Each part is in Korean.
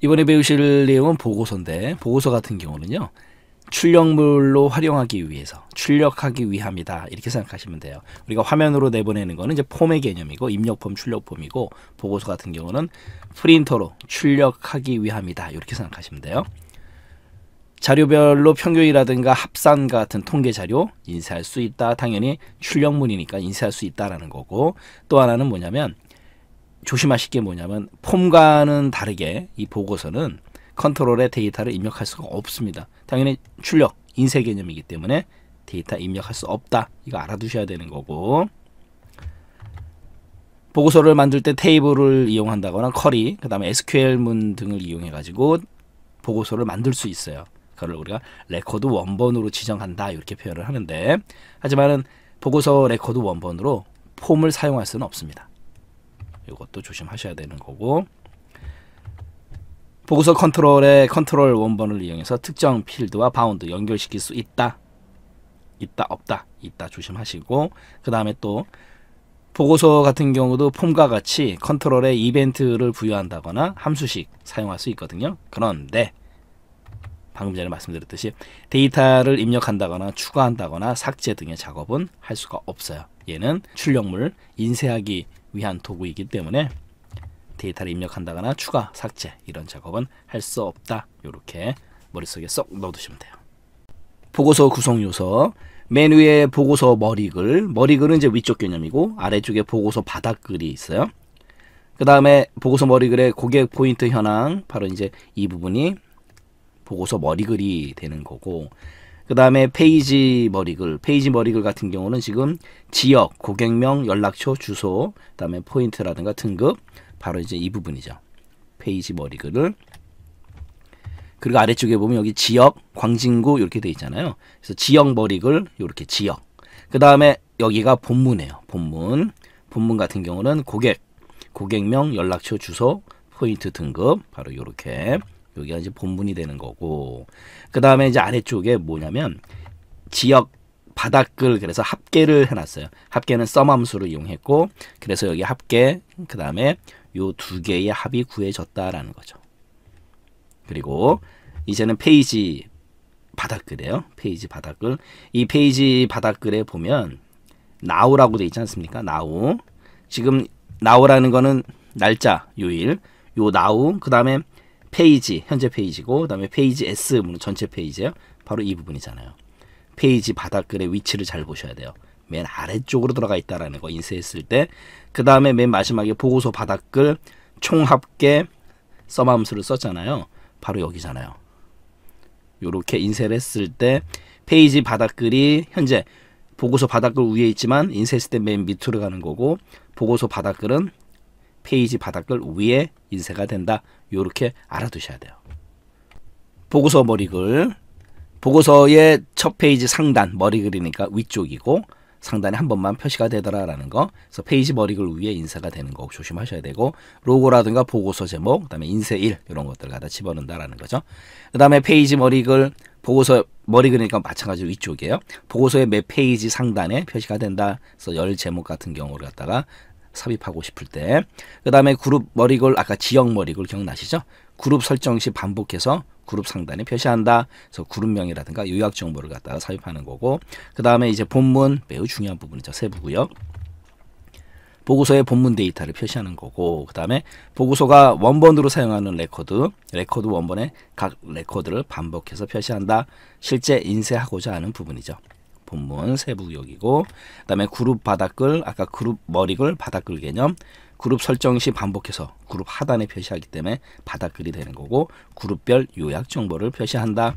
이번에 배우실 내용은 보고서인데 보고서 같은 경우는요. 출력물로 활용하기 위해서 출력하기 위함이다 이렇게 생각하시면 돼요 우리가 화면으로 내보내는 거는 이제 폼의 개념이고 입력폼 출력폼이고 보고서 같은 경우는 프린터로 출력하기 위함이다 이렇게 생각하시면 돼요 자료별로 평균이라든가 합산 같은 통계 자료 인쇄할 수 있다 당연히 출력물이니까 인쇄할 수 있다라는 거고 또 하나는 뭐냐면 조심하실 게 뭐냐면 폼과는 다르게 이 보고서는 컨트롤에 데이터를 입력할 수가 없습니다. 당연히 출력, 인쇄 개념이기 때문에 데이터 입력할 수 없다. 이거 알아두셔야 되는 거고 보고서를 만들 때 테이블을 이용한다거나 커리, 그 다음에 SQL문 등을 이용해가지고 보고서를 만들 수 있어요. 그걸 우리가 레코드 원본으로 지정한다 이렇게 표현을 하는데 하지만은 보고서 레코드 원본으로 폼을 사용할 수는 없습니다. 이것도 조심하셔야 되는 거고 보고서 컨트롤의 컨트롤 원본을 이용해서 특정 필드와 바운드 연결시킬 수 있다 있다 없다 있다 조심하시고 그 다음에 또 보고서 같은 경우도 폼과 같이 컨트롤에 이벤트를 부여한다거나 함수식 사용할 수 있거든요 그런데 방금 전에 말씀드렸듯이 데이터를 입력한다거나 추가한다거나 삭제 등의 작업은 할 수가 없어요 얘는 출력물 인쇄하기 위한 도구이기 때문에 데이터를 입력한다거나 추가, 삭제 이런 작업은 할 수 없다. 이렇게 머릿속에 쏙 넣어두시면 돼요. 보고서 구성 요소 맨 위에 보고서 머리글 머리글은 이제 위쪽 개념이고 아래쪽에 보고서 바닥글이 있어요. 그 다음에 보고서 머리글의 고객 포인트 현황 바로 이제 이 부분이 보고서 머리글이 되는 거고 그 다음에 페이지 머리글, 페이지 머리글 같은 경우는 지금 지역, 고객명, 연락처, 주소, 그 다음에 포인트라든가 등급, 바로 이제 이 부분이죠. 페이지 머리글을. 그리고 아래쪽에 보면 여기 지역, 광진구 이렇게 돼 있잖아요. 그래서 지역 머리글, 이렇게 지역. 그 다음에 여기가 본문이에요. 본문. 본문 같은 경우는 고객, 고객명, 연락처, 주소, 포인트 등급, 바로 이렇게 여기가 이제 본분이 되는 거고 그 다음에 이제 아래쪽에 뭐냐면 지역 바닥글 그래서 합계를 해놨어요. 합계는 썸함수를 이용했고 그래서 여기 합계 그 다음에 요 두 개의 합이 구해졌다라는 거죠. 그리고 이제는 페이지 바닥글이에요. 페이지 바닥글 이 페이지 바닥글에 보면 나우라고 돼 있지 않습니까? 나우 지금 나우라는 거는 날짜 요일 요 나우 그 다음에 페이지, 현재 페이지고 그다음에 페이지 S 물론 전체 페이지예요. 바로 이 부분이잖아요. 페이지 바닥글의 위치를 잘 보셔야 돼요. 맨 아래쪽으로 들어가 있다라는 거 인쇄했을 때 그 다음에 맨 마지막에 보고서 바닥글 총합계 써마음수를 썼잖아요. 바로 여기잖아요. 이렇게 인쇄를 했을 때 페이지 바닥글이 현재 보고서 바닥글 위에 있지만 인쇄했을 때 맨 밑으로 가는 거고 보고서 바닥글은 페이지 바닥을 위에 인쇄가 된다. 이렇게 알아두셔야 돼요. 보고서 머리글 보고서의 첫 페이지 상단 머리글이니까 위쪽이고 상단에 한 번만 표시가 되더라라는 거. 그래서 페이지 머리글 위에 인쇄가 되는 거 조심하셔야 되고 로고라든가 보고서 제목, 그다음에 인쇄일 이런 것들 갖다 집어넣는다라는 거죠. 그다음에 페이지 머리글 보고서 머리글이니까 마찬가지로 위쪽이에요. 보고서의 매 페이지 상단에 표시가 된다. 그래서 열 제목 같은 경우를 갖다가 삽입하고 싶을 때그 다음에 그룹 머리글 아까 지역 머리글 기억나시죠? 그룹 설정 시 반복해서 그룹 상단에 표시한다. 그래서 그룹명이라든가 요약 정보를 갖다가 삽입하는 거고 그 다음에 이제 본문 매우 중요한 부분이죠. 세부구역 보고서의 본문 데이터를 표시하는 거고 그 다음에 보고서가 원본으로 사용하는 레코드 레코드 원본에각 레코드를 반복해서 표시한다. 실제 인쇄하고자 하는 부분이죠. 본문 세부역이고 그다음에 그룹 바닥글 아까 그룹 머리글 바닥글 개념 그룹 설정 시 반복해서 그룹 하단에 표시하기 때문에 바닥글이 되는 거고 그룹별 요약 정보를 표시한다.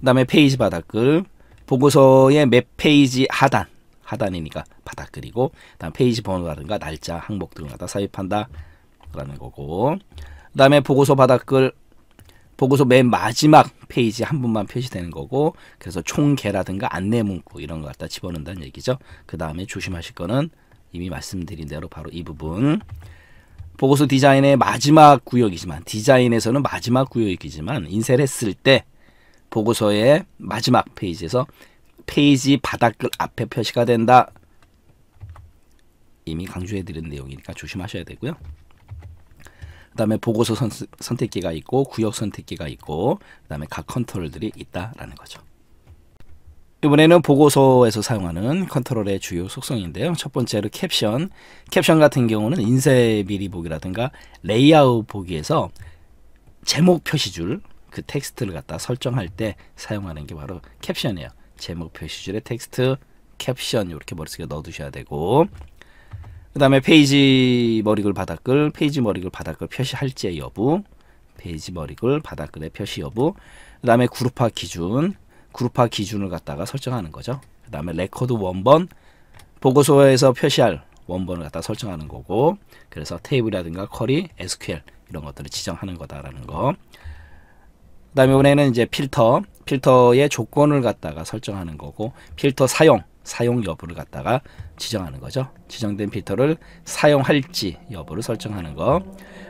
그다음에 페이지 바닥글 보고서의 몇 페이지 하단 하단이니까 바닥글이고 그다음 페이지 번호라든가 날짜 항목 등을 갖다 삽입한다. 라는 거고 그다음에 보고서 바닥글 보고서 맨 마지막 페이지 한 분만 표시되는 거고 그래서 총계라든가 안내 문구 이런 거 갖다 집어넣는다는 얘기죠. 그 다음에 조심하실 거는 이미 말씀드린 대로 바로 이 부분. 보고서 디자인의 마지막 구역이지만 디자인에서는 마지막 구역이지만 인쇄를 했을 때 보고서의 마지막 페이지에서 페이지 바닥글 앞에 표시가 된다. 이미 강조해드린 내용이니까 조심하셔야 되고요. 그다음에 보고서 선, 선택기가 있고 구역 선택기가 있고 그다음에 각 컨트롤들이 있다라는 거죠. 이번에는 보고서에서 사용하는 컨트롤의 주요 속성인데요. 첫 번째로 캡션. 캡션 같은 경우는 인쇄 미리 보기라든가 레이아웃 보기에서 제목 표시줄 그 텍스트를 갖다 설정할 때 사용하는 게 바로 캡션이에요. 제목 표시줄에 텍스트 캡션 이렇게 머릿속에 넣어두셔야 되고 그 다음에 페이지 머리글 바닥글, 페이지 머리글 바닥글 표시할지 여부, 페이지 머리글 바닥글의 표시 여부, 그 다음에 그룹화 기준, 그룹화 기준을 갖다가 설정하는 거죠. 그 다음에 레코드 원본, 보고서에서 표시할 원본을 갖다 설정하는 거고, 그래서 테이블이라든가 쿼리, SQL 이런 것들을 지정하는 거다라는 거. 그 다음에 이번에는 이제 필터, 필터의 조건을 갖다가 설정하는 거고, 필터 사용, 사용 여부를 갖다가 지정하는 거죠. 지정된 필터를 사용할지 여부를 설정하는 거.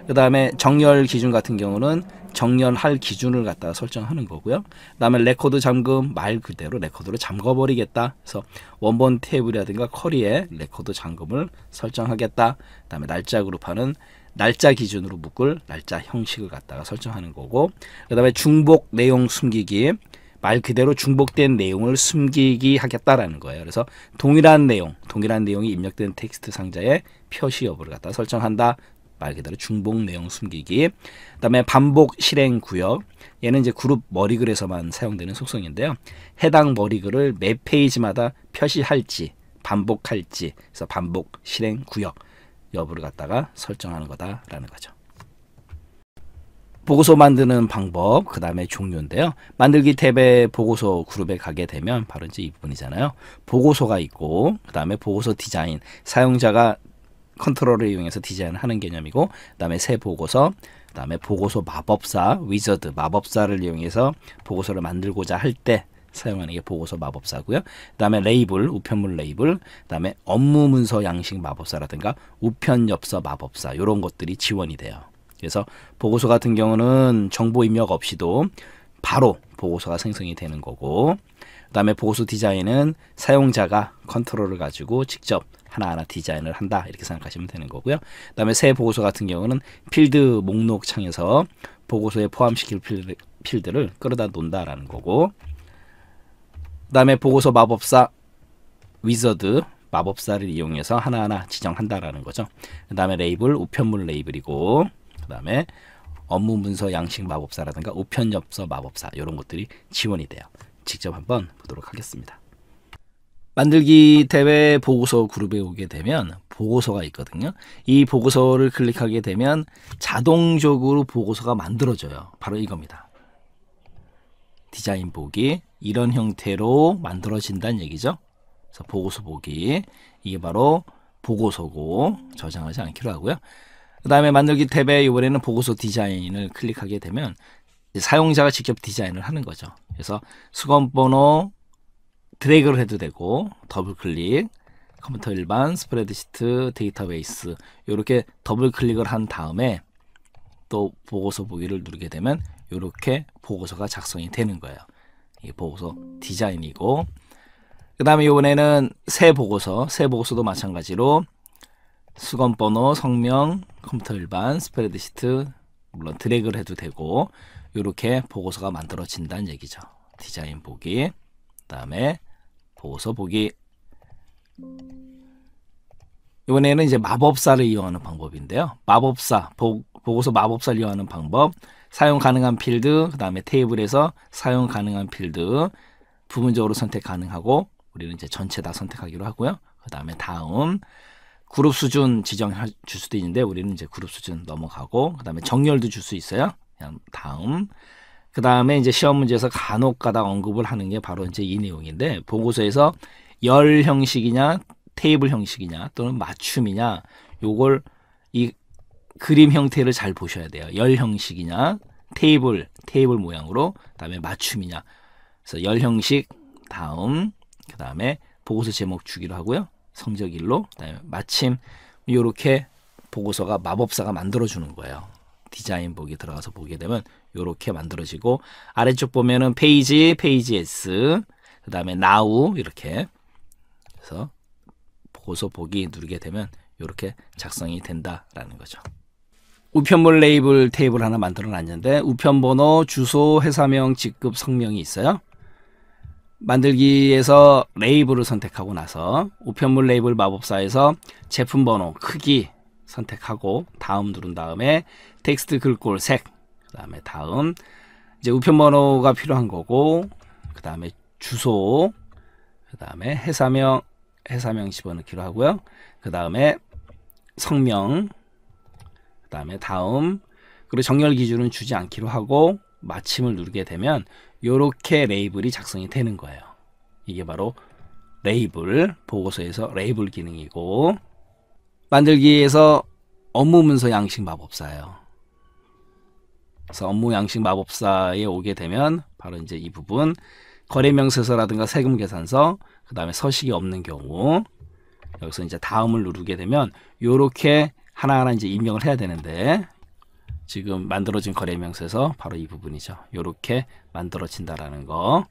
그 다음에 정렬 기준 같은 경우는 정렬할 기준을 갖다가 설정하는 거고요. 그 다음에 레코드 잠금 말 그대로 레코드를 잠궈버리겠다. 그래서 원본 테이블이라든가 커리에 레코드 잠금을 설정하겠다. 그 다음에 날짜 그룹하는 날짜 기준으로 묶을 날짜 형식을 갖다가 설정하는 거고 그 다음에 중복 내용 숨기기 말 그대로 중복된 내용을 숨기기 하겠다라는 거예요. 그래서 동일한 내용, 동일한 내용이 입력된 텍스트 상자에 표시 여부를 갖다 설정한다. 말 그대로 중복 내용 숨기기. 그다음에 반복 실행 구역. 얘는 이제 그룹 머리글에서만 사용되는 속성인데요. 해당 머리글을 매 페이지마다 표시할지 반복할지 그래서 반복 실행 구역 여부를 갖다가 설정하는 거다라는 거죠. 보고서 만드는 방법, 그 다음에 종류인데요. 만들기 탭에 보고서 그룹에 가게 되면 바로 이제 이 부분이잖아요. 보고서가 있고, 그 다음에 보고서 디자인, 사용자가 컨트롤을 이용해서 디자인을 하는 개념이고, 그 다음에 새 보고서, 그 다음에 보고서 마법사, 위저드, 마법사를 이용해서 보고서를 만들고자 할 때 사용하는 게 보고서 마법사고요. 그 다음에 레이블, 우편물 레이블, 그 다음에 업무 문서 양식 마법사라든가 우편 엽서 마법사 이런 것들이 지원이 돼요. 그래서 보고서 같은 경우는 정보 입력 없이도 바로 보고서가 생성이 되는 거고 그 다음에 보고서 디자인은 사용자가 컨트롤을 가지고 직접 하나하나 디자인을 한다 이렇게 생각하시면 되는 거고요 그 다음에 새 보고서 같은 경우는 필드 목록 창에서 보고서에 포함시킬 필드, 필드를 끌어다 놓는다라는 거고 그 다음에 보고서 마법사 위저드 마법사를 이용해서 하나하나 지정한다라는 거죠 그 다음에 레이블 우편물 레이블이고 그다음에 업무 문서 양식 마법사라든가 우편 엽서 마법사 이런 것들이 지원이 돼요. 직접 한번 보도록 하겠습니다. 만들기 대회 보고서 그룹에 오게 되면 보고서가 있거든요. 이 보고서를 클릭하게 되면 자동적으로 보고서가 만들어져요. 바로 이겁니다. 디자인 보기 이런 형태로 만들어진다는 얘기죠. 그래서 보고서 보기 이게 바로 보고서고 저장하지 않기로 하고요. 그다음에 만들기 탭에 이번에는 보고서 디자인을 클릭하게 되면 사용자가 직접 디자인을 하는 거죠. 그래서 수건 번호 드래그를 해도 되고 더블 클릭 컴퓨터 일반 스프레드시트 데이터베이스 이렇게 더블 클릭을 한 다음에 또 보고서 보기를 누르게 되면 이렇게 보고서가 작성이 되는 거예요. 이 보고서 디자인이고 그 다음에 이번에는 새 보고서 새 보고서도 마찬가지로 수건 번호, 성명, 컴퓨터 일반, 스프레드시트 물론 드래그를 해도 되고 이렇게 보고서가 만들어진다는 얘기죠. 디자인 보기, 그다음에 보고서 보기. 이번에는 이제 마법사를 이용하는 방법인데요. 마법사, 보, 보고서 마법사를 이용하는 방법, 사용 가능한 필드, 그 다음에 테이블에서 사용 가능한 필드, 부분적으로 선택 가능하고, 우리는 이제 전체 다 선택하기로 하고요. 그 다음에 다음, 그룹 수준 지정해 줄 수도 있는데 우리는 이제 그룹 수준 넘어가고 그다음에 정렬도 줄 수 있어요. 그냥 다음 그다음에 이제 시험 문제에서 간혹가다 언급을 하는 게 바로 이제 이 내용인데 보고서에서 열 형식이냐 테이블 형식이냐 또는 맞춤이냐 요걸 이 그림 형태를 잘 보셔야 돼요. 열 형식이냐 테이블 테이블 모양으로 그다음에 맞춤이냐 그래서 열 형식 다음 그다음에 보고서 제목 주기로 하고요. 성적일로 마침 이렇게 보고서가 마법사가 만들어 주는 거예요. 디자인 보기 들어가서 보게 되면 이렇게 만들어지고 아래쪽 보면은 페이지, 페이지 S, 그다음에 나우 이렇게 그래서 보고서 보기 누르게 되면 이렇게 작성이 된다라는 거죠. 우편물 레이블 테이블 하나 만들어 놨는데 우편 번호, 주소, 회사명, 직급, 성명이 있어요. 만들기에서 레이블을 선택하고 나서 우편물 레이블 마법사에서 제품 번호 크기 선택하고 다음 누른 다음에 텍스트 글꼴 색그 다음에 다음 이제 우편 번호가 필요한 거고 그 다음에 주소 그 다음에 회사명 회사명 집어넣기로 하고요 그 다음에 성명 그 다음에 다음 그리고 정렬 기준은 주지 않기로 하고 마침을 누르게 되면 이렇게 레이블이 작성이 되는 거예요. 이게 바로 레이블 보고서에서 레이블 기능이고 만들기에서 업무 문서 양식 마법사예요. 그래서 업무 양식 마법사에 오게 되면 바로 이제 이 부분 거래명세서라든가 세금 계산서 그 다음에 서식이 없는 경우 여기서 이제 다음을 누르게 되면 이렇게 하나하나 이제 입력을 해야 되는데 지금 만들어진 거래명세서 바로 이 부분이죠. 이렇게 만들어진다라는 거.